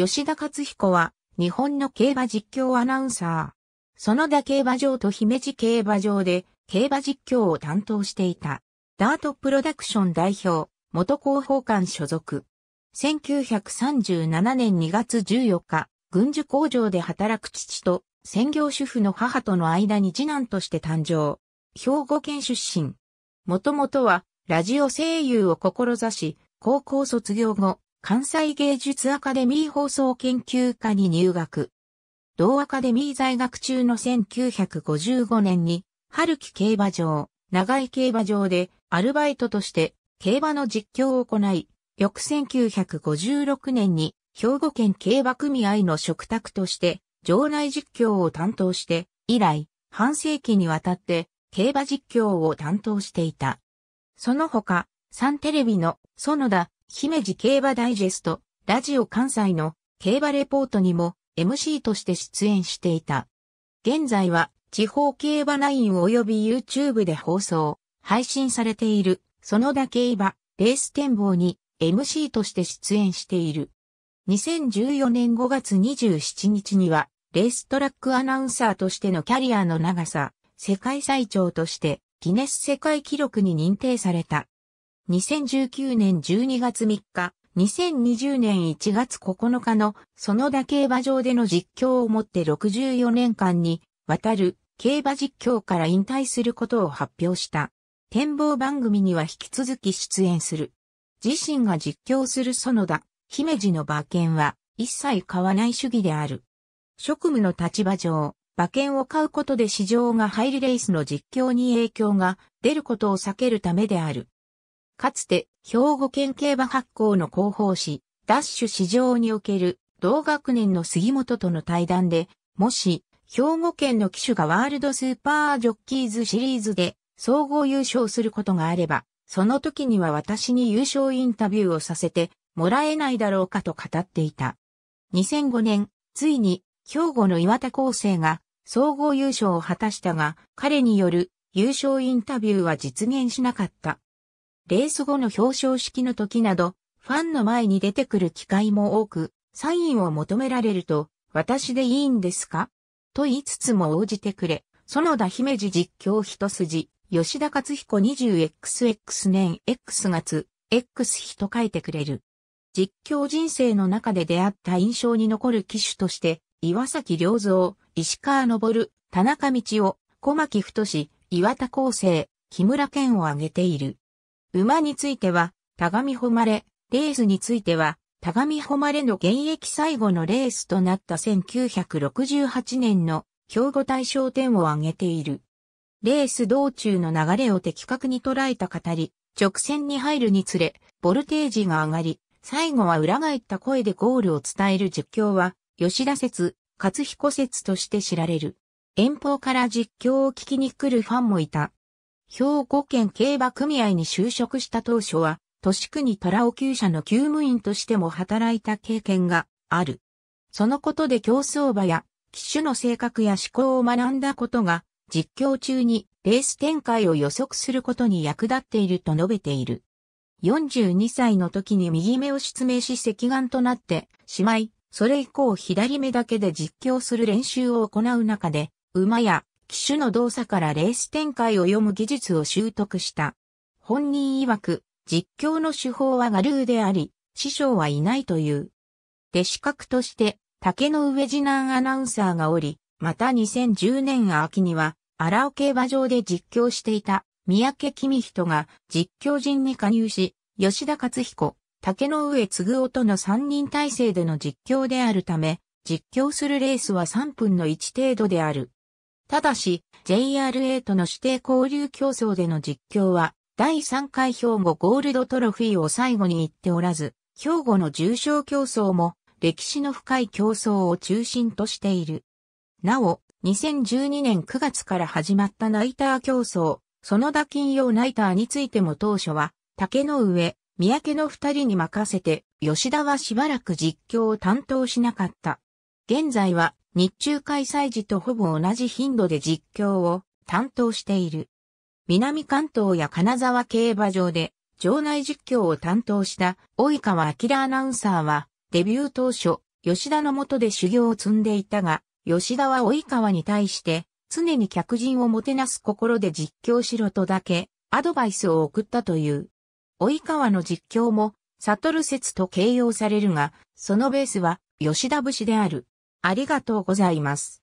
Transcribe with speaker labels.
Speaker 1: 吉田勝彦は、日本の競馬実況アナウンサー。園田競馬場と姫路競馬場で、競馬実況を担当していた。ダートプロダクション代表、元広報官所属。1937年2月14日、軍需工場で働く父と専業主婦の母との間に次男として誕生。兵庫県出身。もともとはラジオ声優を志し、高校卒業後、関西芸術アカデミー放送研究科に入学。同アカデミー在学中の1955年に、春木競馬場、長井競馬場でアルバイトとして競馬の実況を行い、翌1956年に兵庫県競馬組合の食卓として場内実況を担当して以来半世紀にわたって競馬実況を担当していた。その他、サンテレビの園田姫路競馬ダイジェスト、ラジオ関西の競馬レポートにも MC として出演していた。現在は地方競馬ナイン及び YouTube で放送、配信されている、そのだ競馬、レース展望に MC として出演している。2014年5月27日には、レーストラックアナウンサーとしてのキャリアの長さ、世界最長として、ギネス世界記録に認定された。2019年12月3日、2020年1月9日の園田競馬場での実況をもって64年間にわたる競馬実況から引退することを発表した。展望番組には引き続き出演する。自身が実況する園田、姫路の馬券は一切買わない主義である。職務の立場上、馬券を買うことで市場が入りレースの実況に影響が出ることを避けるためである。かつて、兵庫県競馬発行の広報誌、ダッシュ市場における同学年の杉本との対談で、もし、兵庫県の騎手がワールドスーパージョッキーズシリーズで総合優勝することがあれば、その時には私に優勝インタビューをさせてもらえないだろうかと語っていた。2005年、ついに兵庫の岩田康生が総合優勝を果たしたが、彼による優勝インタビューは実現しなかった。レース後の表彰式の時など、ファンの前に出てくる機会も多く、サインを求められると、私でいいんですかと言いつつも応じてくれ、園田姫路実況一筋、吉田勝彦 20XX 年 X 月、X 日と書いてくれる。実況人生の中で出会った印象に残る機種として、岩崎良三、石川昇、田中道夫、小牧太志、岩田康生、木村健を挙げている。馬については、田上誉れ、レースについては、田上誉れの現役最後のレースとなった1968年の兵庫大賞点を挙げている。レース道中の流れを的確に捉えた語り、直線に入るにつれ、ボルテージが上がり、最後は裏返った声でゴールを伝える実況は、吉田説、勝彦説として知られる。遠方から実況を聞きに来るファンもいた。兵庫県競馬組合に就職した当初は、都市区に虎オ厩舎の厩務員としても働いた経験がある。そのことで競走馬や、騎手の性格や思考を学んだことが、実況中にレース展開を予測することに役立っていると述べている。42歳の時に右目を失明し赤眼となってしまい、それ以降左目だけで実況する練習を行う中で、馬や機種の動作からレース展開を読む技術を習得した。本人曰く、実況の手法はガルーであり、師匠はいないという。弟子格として、竹の上次男アナウンサーがおり、また2010年秋には、荒尾競馬場で実況していた、三宅公人が実況陣に加入し、吉田勝彦、竹の上継夫との3人体制での実況であるため、実況するレースは3分の1程度である。ただし、JRA との指定交流競争での実況は、第3回兵庫ゴールドトロフィーを最後に言っておらず、兵庫の重賞競争も歴史の深い競争を中心としている。なお、2012年9月から始まったナイター競争、その打金用ナイターについても当初は、竹の上、三宅の二人に任せて、吉田はしばらく実況を担当しなかった。現在は、日中開催時とほぼ同じ頻度で実況を担当している。南関東や金沢競馬場で場内実況を担当した及川明アナウンサーはデビュー当初吉田の下で修行を積んでいたが吉田は及川に対して常に客人をもてなす心で実況しろとだけアドバイスを送ったという。及川の実況も悟る説と形容されるがそのベースは吉田節である。ありがとうございます。